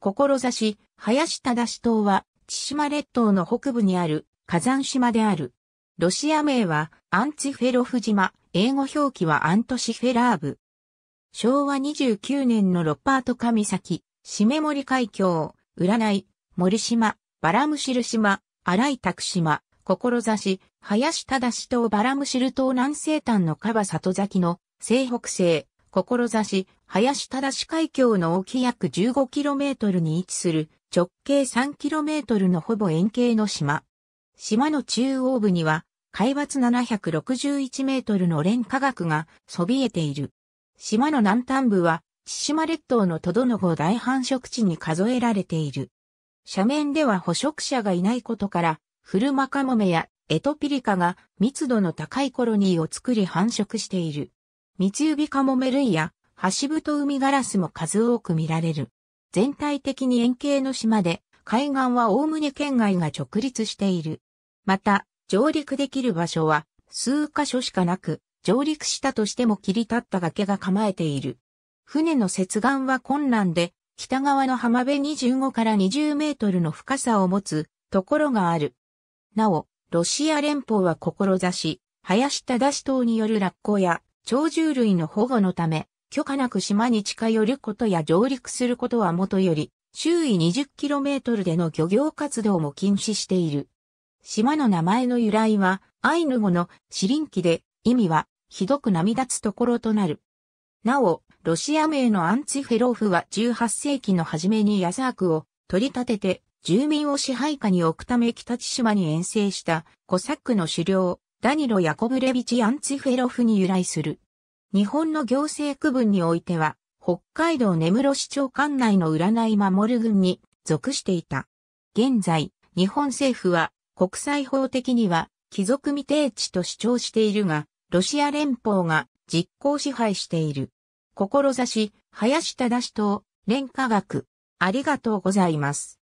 志、林忠志島は、千島列島の北部にある火山島である。ロシア名はアンツフェロフ島、英語表記はアントシフェラーブ。昭和29年のロッパート上崎、締森海峡、占い、森島、バラムシル島、荒井拓島、志、林忠志島バラムシル島南西端のカバ里崎の西北西、志、林正海峡の沖約 15km に位置する直径 3km のほぼ円形の島。島の中央部には海抜 761m の廉価学がそびえている。島の南端部は千島列島のトドの後大繁殖地に数えられている。斜面では捕食者がいないことから、フルマカモメやエトピリカが密度の高いコロニーを作り繁殖している。三つ指カモメ類や、ハシブトガラスも数多く見られる。全体的に円形の島で、海岸はおおむね県外が直立している。また、上陸できる場所は数箇所しかなく、上陸したとしても切り立った崖が構えている。船の接岸は困難で、北側の浜辺25から20メートルの深さを持つところがある。なお、ロシア連邦は志、林田忠島による落港や鳥獣類の保護のため、許可なく島に近寄ることや上陸することはもとより、周囲 20km での漁業活動も禁止している。島の名前の由来は、アイヌ語のシリンキで、意味は、ひどく波立つところとなる。なお、ロシア名のアンツィフェローフは18世紀の初めにヤザークを取り立てて、住民を支配下に置くため北千島に遠征したコサックの狩猟、ダニロ・ヤコブレビチ・アンツィフェロフに由来する。日本の行政区分においては、北海道根室市長管内の占い守る軍に属していた。現在、日本政府は国際法的には貴族未定地と主張しているが、ロシア連邦が実効支配している。志、林忠と、連科学。ありがとうございます。